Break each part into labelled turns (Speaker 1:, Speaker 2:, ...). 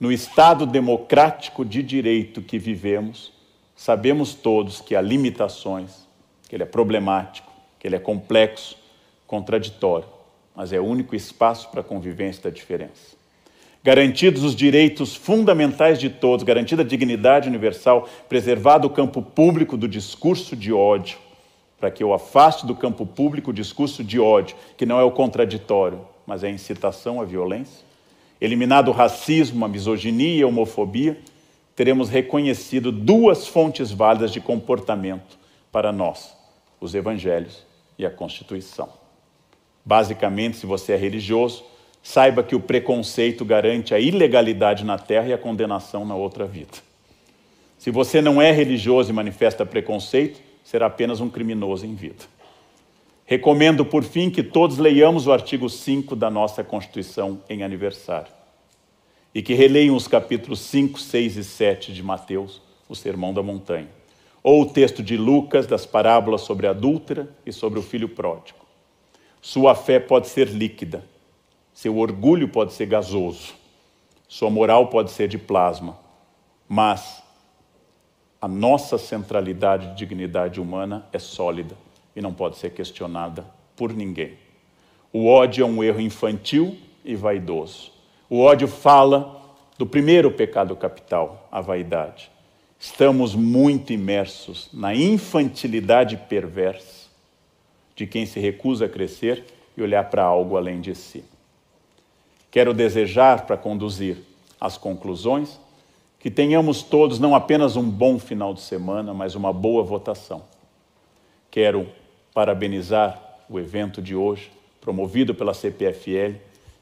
Speaker 1: No Estado democrático de direito que vivemos, sabemos todos que há limitações, que ele é problemático, que ele é complexo, contraditório, mas é o único espaço para a convivência da diferença. Garantidos os direitos fundamentais de todos, garantida a dignidade universal, preservado o campo público do discurso de ódio, para que eu afaste do campo público o discurso de ódio, que não é o contraditório, mas é a incitação à violência eliminado o racismo, a misoginia, a homofobia, teremos reconhecido duas fontes válidas de comportamento para nós: os evangelhos e a Constituição. Basicamente, se você é religioso, saiba que o preconceito garante a ilegalidade na terra e a condenação na outra vida. Se você não é religioso e manifesta preconceito, será apenas um criminoso em vida. Recomendo, por fim, que todos leiamos o artigo 5 da nossa Constituição em aniversário e que releiam os capítulos 5, 6 e 7 de Mateus, o Sermão da Montanha, ou o texto de Lucas das parábolas sobre a adúltera e sobre o filho pródigo. Sua fé pode ser líquida, seu orgulho pode ser gasoso, sua moral pode ser de plasma, mas a nossa centralidade e dignidade humana é sólida e não pode ser questionada por ninguém. O ódio é um erro infantil e vaidoso. O ódio fala do primeiro pecado capital, a vaidade. Estamos muito imersos na infantilidade perversa de quem se recusa a crescer e olhar para algo além de si. Quero desejar para conduzir as conclusões que tenhamos todos não apenas um bom final de semana, mas uma boa votação. Quero parabenizar o evento de hoje, promovido pela CPFL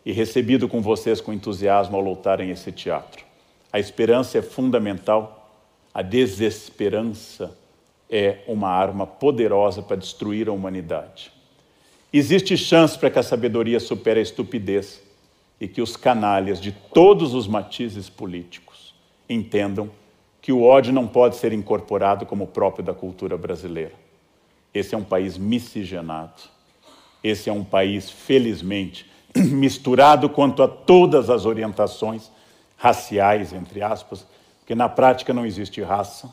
Speaker 1: e recebido com vocês com entusiasmo ao lotarem esse teatro. A esperança é fundamental, a desesperança é uma arma poderosa para destruir a humanidade. Existe chance para que a sabedoria supere a estupidez e que os canalhas de todos os matizes políticos entendam que o ódio não pode ser incorporado como próprio da cultura brasileira. Esse é um país miscigenado. Esse é um país, felizmente, misturado quanto a todas as orientações raciais, entre aspas, porque na prática não existe raça.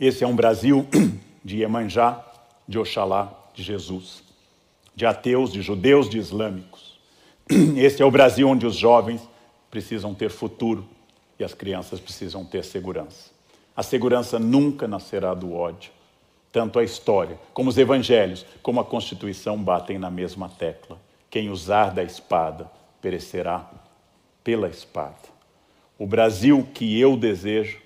Speaker 1: Esse é um Brasil de Iemanjá, de Oxalá, de Jesus, de ateus, de judeus, de islâmicos. Esse é o Brasil onde os jovens precisam ter futuro e as crianças precisam ter segurança. A segurança nunca nascerá do ódio. Tanto a história, como os evangelhos, como a Constituição batem na mesma tecla. Quem usar da espada perecerá pela espada. O Brasil que eu desejo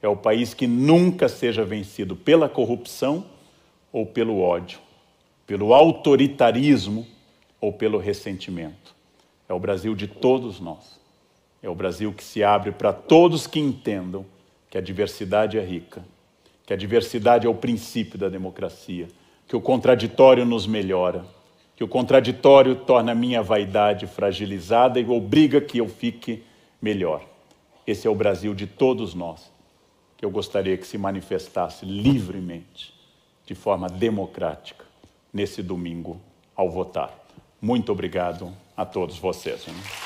Speaker 1: é o país que nunca seja vencido pela corrupção ou pelo ódio, pelo autoritarismo ou pelo ressentimento. É o Brasil de todos nós. É o Brasil que se abre para todos que entendam que a diversidade é rica que a diversidade é o princípio da democracia, que o contraditório nos melhora, que o contraditório torna a minha vaidade fragilizada e obriga que eu fique melhor. Esse é o Brasil de todos nós, que eu gostaria que se manifestasse livremente, de forma democrática, nesse domingo ao votar. Muito obrigado a todos vocês.